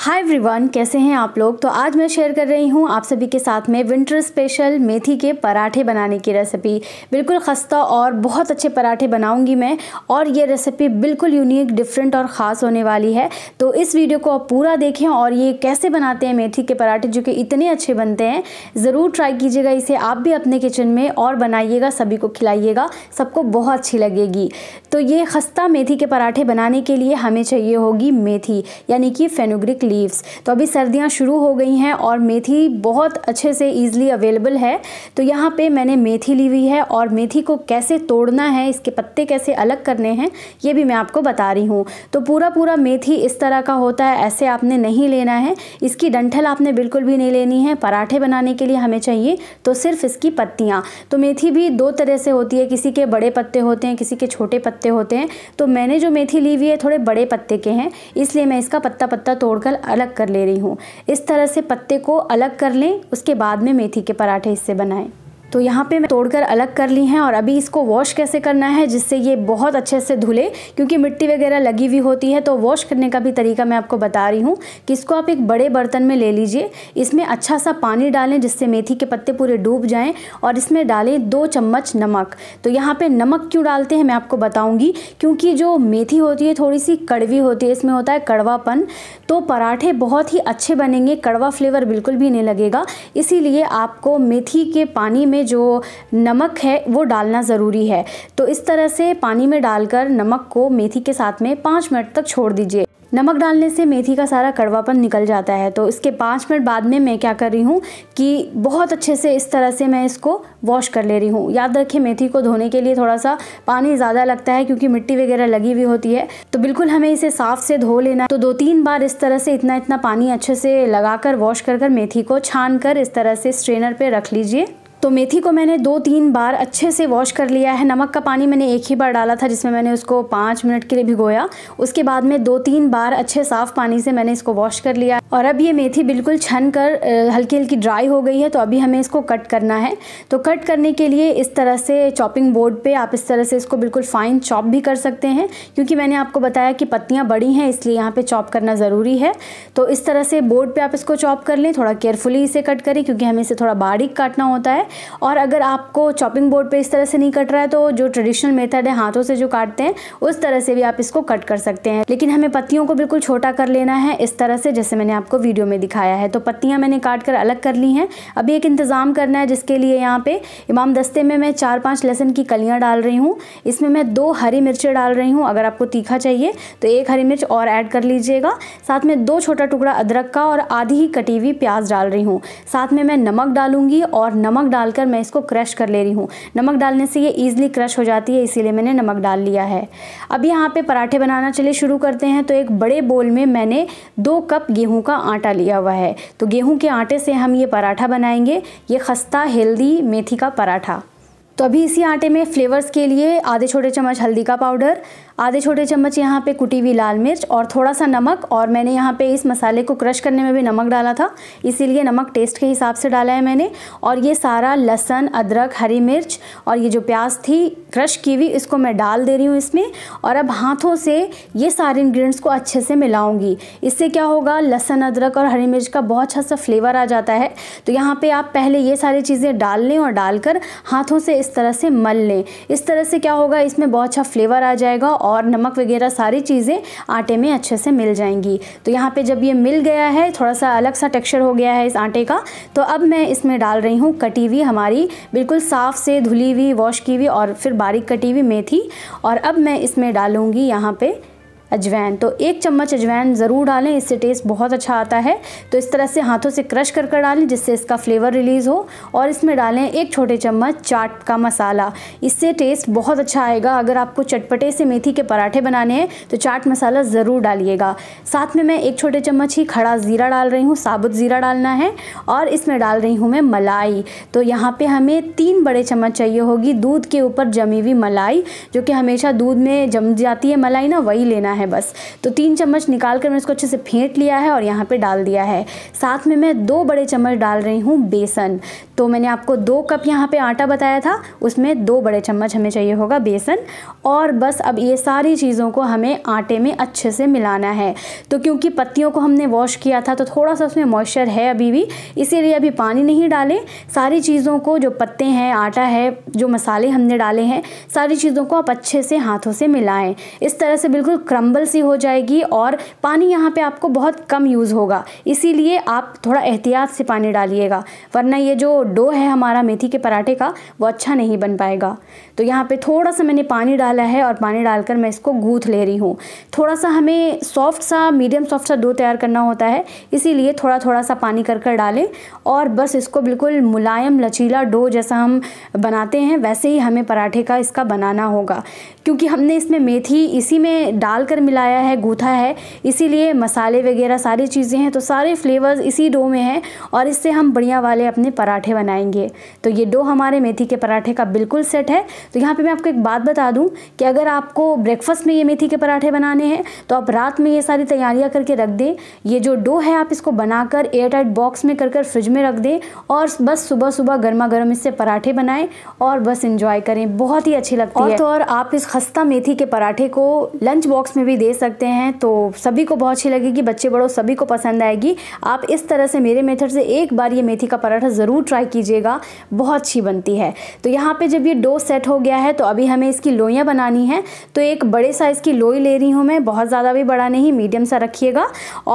hi everyone कैसे हैं आप लोग तो आज मैं शेयर कर रही हूं आप सभी के साथ में विंटर स्पेशल मेथी के पराठे बनाने की रेसिपी बिल्कुल खस्ता और बहुत अच्छे पराठे बनाऊंगी मैं और ये रेसिपी बिल्कुल यूनिक डिफरेंट और ख़ास होने वाली है तो इस वीडियो को आप पूरा देखें और ये कैसे बनाते हैं मेथी के पराठे जो कि इतने अच्छे बनते हैं ज़रूर ट्राई कीजिएगा इसे आप भी अपने किचन में और बनाइएगा सभी को खिलाइएगा सबको बहुत अच्छी लगेगी तो ये खस्ता मेथी के पराठे बनाने के लिए हमें चाहिए होगी मेथी यानी कि फेनोग्रिक लीव्स तो अभी सर्दियाँ शुरू हो गई हैं और मेथी बहुत अच्छे से ईज़िली अवेलेबल है तो यहाँ पर मैंने मेथी ली हुई है और मेथी को कैसे तोड़ना है इसके पत्ते कैसे अलग करने हैं ये भी मैं आपको बता रही हूँ तो पूरा पूरा मेथी इस तरह का होता है ऐसे आपने नहीं लेना है इसकी डंठल आपने बिल्कुल भी नहीं लेनी है पराठे बनाने के लिए हमें चाहिए तो सिर्फ इसकी पत्तियाँ तो मेथी भी दो तरह से होती है किसी के बड़े पत्ते होते हैं किसी के छोटे पत्ते होते हैं तो मैंने जो मेथी ली हुई है थोड़े बड़े पत्ते के हैं इसलिए मैं इसका पत्ता पत्ता तोड़कर अलग कर ले रही हूँ इस तरह से पत्ते को अलग कर लें उसके बाद में मेथी के पराठे इससे बनाएं तो यहाँ पे मैं तोड़कर अलग कर ली हैं और अभी इसको वॉश कैसे करना है जिससे ये बहुत अच्छे से धुले क्योंकि मिट्टी वगैरह लगी हुई होती है तो वॉश करने का भी तरीका मैं आपको बता रही हूँ कि इसको आप एक बड़े बर्तन में ले लीजिए इसमें अच्छा सा पानी डालें जिससे मेथी के पत्ते पूरे डूब जाएँ और इसमें डालें दो चम्मच नमक तो यहाँ पर नमक क्यों डालते हैं मैं आपको बताऊँगी क्योंकि जो मेथी होती है थोड़ी सी कड़वी होती है इसमें होता है कड़वापन तो पराठे बहुत ही अच्छे बनेंगे कड़वा फ्लेवर बिल्कुल भी नहीं लगेगा इसीलिए आपको मेथी के पानी में में जो नमक है वो डालना ज़रूरी है तो इस तरह से पानी में डालकर नमक को मेथी के साथ में पाँच मिनट तक छोड़ दीजिए नमक डालने से मेथी का सारा कड़वापन निकल जाता है तो इसके पाँच मिनट बाद में मैं क्या कर रही हूँ कि बहुत अच्छे से इस तरह से मैं इसको वॉश कर ले रही हूँ याद रखिए मेथी को धोने के लिए थोड़ा सा पानी ज़्यादा लगता है क्योंकि मिट्टी वगैरह लगी हुई होती है तो बिल्कुल हमें इसे साफ़ से धो लेना तो दो तीन बार इस तरह से इतना इतना पानी अच्छे से लगा कर वॉश कर कर मेथी को छान कर इस तरह से स्ट्रेनर पर रख लीजिए तो मेथी को मैंने दो तीन बार अच्छे से वॉश कर लिया है नमक का पानी मैंने एक ही बार डाला था जिसमें मैंने उसको पाँच मिनट के लिए भिगोया उसके बाद में दो तीन बार अच्छे साफ़ पानी से मैंने इसको वॉश कर लिया और अब ये मेथी बिल्कुल छन कर हल्की हल्की ड्राई हो गई है तो अभी हमें इसको कट करना है तो कट करने के लिए इस तरह से चॉपिंग बोर्ड पर आप इस तरह से इसको बिल्कुल फ़ाइन चॉप भी कर सकते हैं क्योंकि मैंने आपको बताया कि पत्तियाँ बड़ी हैं इसलिए यहाँ पर चॉप करना ज़रूरी है तो इस तरह से बोर्ड पर आप इसको चॉप कर लें थोड़ा केयरफुली इसे कट करें क्योंकि हमें इसे थोड़ा बारीक काटना होता है और अगर आपको चॉपिंग बोर्ड पर इस तरह से नहीं कट रहा है तो जो ट्रेडिशनल मेथड है हाथों से जो काटते हैं उस तरह से भी आप इसको कट कर सकते हैं लेकिन हमें पत्तियों को बिल्कुल छोटा कर लेना है इस तरह से जैसे मैंने आपको वीडियो में दिखाया है तो पत्तियाँ मैंने काट कर अलग कर ली हैं अभी एक इंतज़ाम करना है जिसके लिए यहाँ पे इमाम दस्ते में मैं चार पाँच लहसुन की कलियाँ डाल रही हूँ इसमें मैं दो हरी मिर्चें डाल रही हूँ अगर आपको तीखा चाहिए तो एक हरी मिर्च और ऐड कर लीजिएगा साथ में दो छोटा टुकड़ा अदरक का और आधी ही कटी हुई प्याज डाल रही हूँ साथ में मैं नमक डालूंगी और नमक डाल डालकर मैं इसको क्रश कर ले रही हूँ नमक डालने से ये ईज़िली क्रश हो जाती है इसीलिए मैंने नमक डाल लिया है अब यहाँ पे पराठे बनाना चलिए शुरू करते हैं तो एक बड़े बोल में मैंने दो कप गेहूँ का आटा लिया हुआ है तो गेहूँ के आटे से हम ये पराठा बनाएंगे ये खस्ता हेल्दी मेथी का पराठा तो अभी इसी आटे में फ्लेवर्स के लिए आधे छोटे चम्मच हल्दी का पाउडर आधे छोटे चम्मच यहाँ पे कुटी हुई लाल मिर्च और थोड़ा सा नमक और मैंने यहाँ पे इस मसाले को क्रश करने में भी नमक डाला था इसीलिए नमक टेस्ट के हिसाब से डाला है मैंने और ये सारा लहसन अदरक हरी मिर्च और ये जो प्याज थी क्रश की हुई इसको मैं डाल दे रही हूँ इसमें और अब हाथों से ये सारे इन्ग्रीडियंट्स को अच्छे से मिलाऊँगी इससे क्या होगा लहसन अदरक और हरी मिर्च का बहुत अच्छा सा फ्लेवर आ जाता है तो यहाँ पर आप पहले ये सारी चीज़ें डाल लें और डालकर हाथों से इस तरह से मल लें इस तरह से क्या होगा इसमें बहुत अच्छा फ्लेवर आ जाएगा और और नमक वगैरह सारी चीज़ें आटे में अच्छे से मिल जाएंगी तो यहाँ पे जब ये मिल गया है थोड़ा सा अलग सा टेक्सचर हो गया है इस आटे का तो अब मैं इसमें डाल रही हूँ कटी हुई हमारी बिल्कुल साफ़ से धुली हुई वॉश की हुई और फिर बारीक कटी हुई मेथी और अब मैं इसमें डालूँगी यहाँ पर अजवैन तो एक चम्मच अजवैन ज़रूर डालें इससे टेस्ट बहुत अच्छा आता है तो इस तरह से हाथों से क्रश कर कर डालें जिससे इसका फ्लेवर रिलीज़ हो और इसमें डालें एक छोटे चम्मच चाट का मसाला इससे टेस्ट बहुत अच्छा आएगा अगर आपको चटपटे से मेथी के पराठे बनाने हैं तो चाट मसाला ज़रूर डालिएगा साथ में मैं एक छोटे चम्मच ही खड़ा ज़ीरा डाल रही हूँ साबुत ज़ीरा डालना है और इसमें डाल रही हूँ मैं मलाई तो यहाँ पर हमें तीन बड़े चम्मच चाहिए होगी दूध के ऊपर जमी हुई मलाई जो कि हमेशा दूध में जम जाती है मलाई ना वही लेना है है बस तो तीन चम्मच निकाल कर मैंने इसको अच्छे से फेंट लिया है और यहाँ पर डाल दिया है साथ में मैं दो बड़े चम्मच डाल रही हूँ बेसन तो मैंने आपको दो कप यहाँ पे आटा बताया था उसमें दो बड़े चम्मच हमें चाहिए होगा बेसन और बस अब ये सारी चीज़ों को हमें आटे में अच्छे से मिलाना है तो क्योंकि पत्तियों को हमने वॉश किया था तो थोड़ा सा उसमें मॉइस्चर है अभी भी इसीलिए अभी पानी नहीं डालें सारी चीज़ों को जो पत्ते हैं आटा है जो मसाले हमने डाले हैं सारी चीज़ों को आप अच्छे से हाथों से मिलाएँ इस तरह से बिल्कुल क्रम्बल सी हो जाएगी और पानी यहाँ पर आपको बहुत कम यूज़ होगा इसीलिए आप थोड़ा एहतियात से पानी डालिएगा वरना ये जो डो है हमारा मेथी के पराठे का वो अच्छा नहीं बन पाएगा तो यहाँ पे थोड़ा सा मैंने पानी डाला है और पानी डालकर मैं इसको गूँथ ले रही हूँ थोड़ा सा हमें सॉफ्ट सा मीडियम सॉफ्ट सा डो तैयार करना होता है इसीलिए थोड़ा थोड़ा सा पानी कर कर डालें और बस इसको बिल्कुल मुलायम लचीला डो जैसा हम बनाते हैं वैसे ही हमें पराठे का इसका बनाना होगा क्योंकि हमने इसमें मेथी इसी में डालकर मिलाया है गूथा है इसीलिए मसाले वगैरह सारी चीज़ें हैं तो सारे फ्लेवर्स इसी डो में हैं और इससे हम बढ़िया वाले अपने पराठे बनाएंगे तो ये डो हमारे मेथी के पराठे का बिल्कुल सेट है तो यहाँ पर मैं आपको एक बात बता दूँ कि अगर आपको ब्रेकफास्ट में ये मेथी के पराठे बनाने हैं तो आप रात में ये सारी तैयारियाँ करके रख दें ये जो डो है आप इसको बनाकर टाइट बॉक्स में कर कर फ्रिज में रख दें और बस सुबह सुबह गर्मा गर्म इससे पराठे बनाएँ और बस इंजॉय करें बहुत ही अच्छी लगती और है तो और आप इस खस्ता मेथी के पराठे को लंच बॉक्स में भी दे सकते हैं तो सभी को बहुत अच्छी लगेगी बच्चे बड़ों सभी को पसंद आएगी आप इस तरह से मेरे मेथड से एक बार ये मेथी का पराठा ज़रूर ट्राई कीजिएगा बहुत अच्छी बनती है तो यहाँ पे जब ये डो सेट हो गया है तो अभी हमें इसकी लोइयाँ बनानी हैं तो एक बड़े साइज़ की लोई ले रही हूँ मैं बहुत ज़्यादा भी बड़ा नहीं मीडियम सा रखिएगा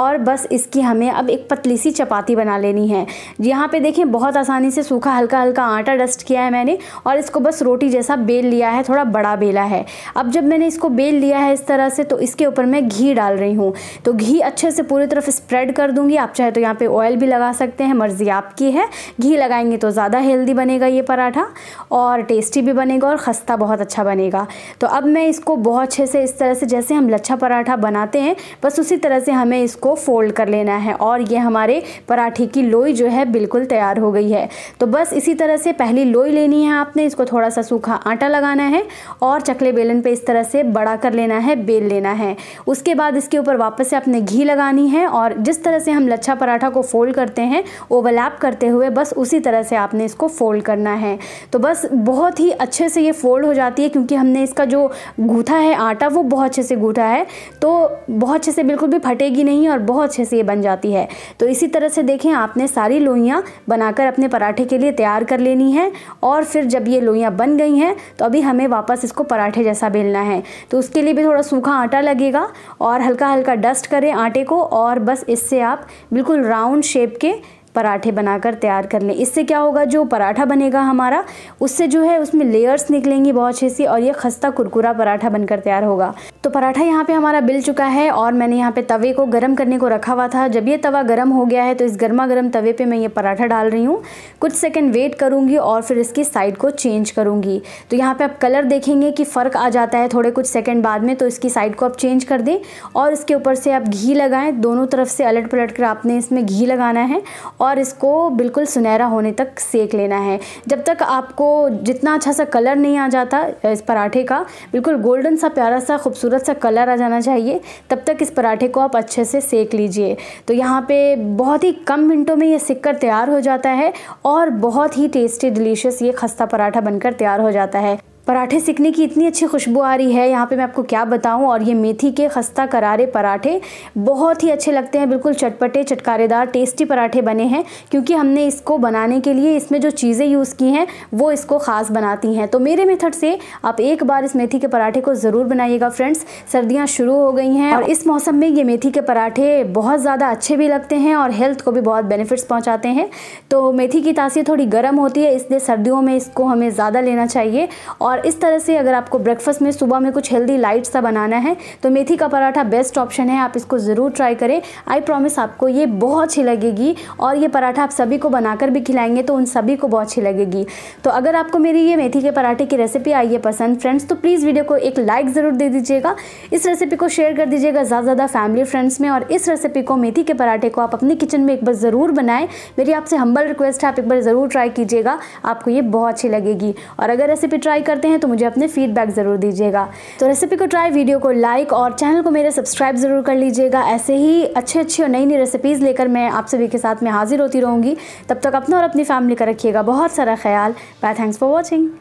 और बस इसकी हमें अब एक पतली सी चपाती बना लेनी है यहाँ पर देखें बहुत आसानी से सूखा हल्का हल्का आटा डस्ट किया है मैंने और इसको बस रोटी जैसा बेल लिया है थोड़ा बड़ा बेला है अब जब मैंने इसको बेल लिया है इस तरह से तो इसके ऊपर मैं घी डाल रही हूँ तो घी अच्छे से पूरी तरफ स्प्रेड कर दूंगी आप चाहे तो यहाँ पे ऑयल भी लगा सकते हैं मर्ज़ी आपकी है घी लगा लगाएंगे तो ज़्यादा हेल्दी बनेगा ये पराठा और टेस्टी भी बनेगा और खस्ता बहुत अच्छा बनेगा तो अब मैं इसको बहुत अच्छे से इस तरह से जैसे हम लच्छा पराठा बनाते हैं बस उसी तरह से हमें इसको फ़ोल्ड कर लेना है और ये हमारे पराठे की लोई जो है बिल्कुल तैयार हो गई है तो बस इसी तरह से पहली लोई लेनी है आपने इसको थोड़ा सा सूखा आटा लगाना है और चकले बेलन पर इस तरह से बड़ा कर लेना है बेल लेना है उसके बाद इसके ऊपर वापस से आपने घी लगानी है और जिस तरह से हम लच्छा पराठा को फोल्ड करते हैं ओवरलैप करते हुए बस उसी तरह से आपने इसको फ़ोल्ड करना है तो बस बहुत ही अच्छे से ये फ़ोल्ड हो जाती है क्योंकि हमने इसका जो गूथा है आटा वो बहुत अच्छे से गूथा है तो बहुत अच्छे से बिल्कुल भी फटेगी नहीं और बहुत अच्छे से ये बन जाती है तो इसी तरह से देखें आपने सारी लोइयाँ बनाकर अपने पराठे के लिए तैयार कर लेनी है और फिर जब ये लोइयाँ बन गई हैं तो अभी हमें वापस इसको पराठे जैसा बेलना है तो उसके लिए भी थोड़ा सूखा आटा लगेगा और हल्का हल्का डस्ट करें आटे को और बस इससे आप बिल्कुल राउंड शेप के पराठे बनाकर तैयार कर लें इससे क्या होगा जो पराठा बनेगा हमारा उससे जो है उसमें लेयर्स निकलेंगी बहुत अच्छे सी और ये खस्ता कुरकुरा पराठा बनकर तैयार होगा तो पराठा यहाँ पे हमारा बिल चुका है और मैंने यहाँ पे तवे को गर्म करने को रखा हुआ था जब ये तवा गर्म हो गया है तो इस गर्मा गर्म तवे पे मैं ये पराठा डाल रही हूँ कुछ सेकंड वेट करूँगी और फिर इसकी साइड को चेंज करूँगी तो यहाँ पे आप कलर देखेंगे कि फ़र्क आ जाता है थोड़े कुछ सेकंड बाद में तो इसकी साइड को आप चेंज कर दें और इसके ऊपर से आप घी लगाएं दोनों तरफ से अलट पलट कर आपने इसमें घी लगाना है और इसको बिल्कुल सुनहरा होने तक सेक लेना है जब तक आपको जितना अच्छा सा कलर नहीं आ जाता इस पराठे का बिल्कुल गोल्डन सा प्यारा सा खूबसूरत सा कलर आ जाना चाहिए तब तक इस पराठे को आप अच्छे से सेक लीजिए तो यहाँ पे बहुत ही कम मिनटों में ये सिक कर तैयार हो जाता है और बहुत ही टेस्टी डिलीशियस ये खस्ता पराठा बनकर तैयार हो जाता है पराठे सिकने की इतनी अच्छी खुशबू आ रही है यहाँ पे मैं आपको क्या बताऊँ और ये मेथी के खस्ता करारे पराठे बहुत ही अच्छे लगते हैं बिल्कुल चटपटे चटकारेदार टेस्टी पराठे बने हैं क्योंकि हमने इसको बनाने के लिए इसमें जो चीज़ें यूज़ की हैं वो इसको ख़ास बनाती हैं तो मेरे मेथड से आप एक बार इस मेथी के पराठे को ज़रूर बनाइएगा फ्रेंड्स सर्दियाँ शुरू हो गई हैं और इस मौसम में ये मेथी के पराठे बहुत ज़्यादा अच्छे भी लगते हैं और हेल्थ को भी बहुत बेनिफिट्स पहुँचाते हैं तो मेथी की तासीर थोड़ी गर्म होती है इसलिए सर्दियों में इसको हमें ज़्यादा लेना चाहिए और और इस तरह से अगर आपको ब्रेकफास्ट में सुबह में कुछ हेल्दी लाइट सा बनाना है तो मेथी का पराठा बेस्ट ऑप्शन है आप इसको ज़रूर ट्राई करें आई प्रॉमिस आपको ये बहुत अच्छी लगेगी और ये पराठा आप सभी को बनाकर भी खिलाएंगे तो उन सभी को बहुत अच्छी लगेगी तो अगर आपको मेरी ये मेथी के पराठे की रेसिपी आई है पसंद फ्रेंड्स तो प्लीज़ वीडियो को एक लाइक ज़रूर दे दीजिएगा इस रेसिपी को शेयर कर दीजिएगा ज़्यादा ज़्यादा फैमिली फ्रेंड्स में और इस रेसिपी को मेथी के पराठे को आप अपने किचन में एक बार ज़रूर बनाएं मेरी आपसे हम्बल रिक्वेस्ट है आप एक बार ज़रूर ट्राई कीजिएगा आपको ये बहुत अच्छी लगेगी और अगर रेसिपी ट्राई करते करते हैं तो मुझे अपने फीडबैक ज़रूर दीजिएगा तो रेसिपी को ट्राई वीडियो को लाइक और चैनल को मेरे सब्सक्राइब ज़रूर कर लीजिएगा ऐसे ही अच्छे अच्छे और नई नई रेसिपीज़ लेकर मैं आप सभी के साथ में हाजिर होती रहूँगी तब तक अपना और अपनी फैमिली का रखिएगा बहुत सारा ख्याल बाय थैंक्स फॉर वॉचिंग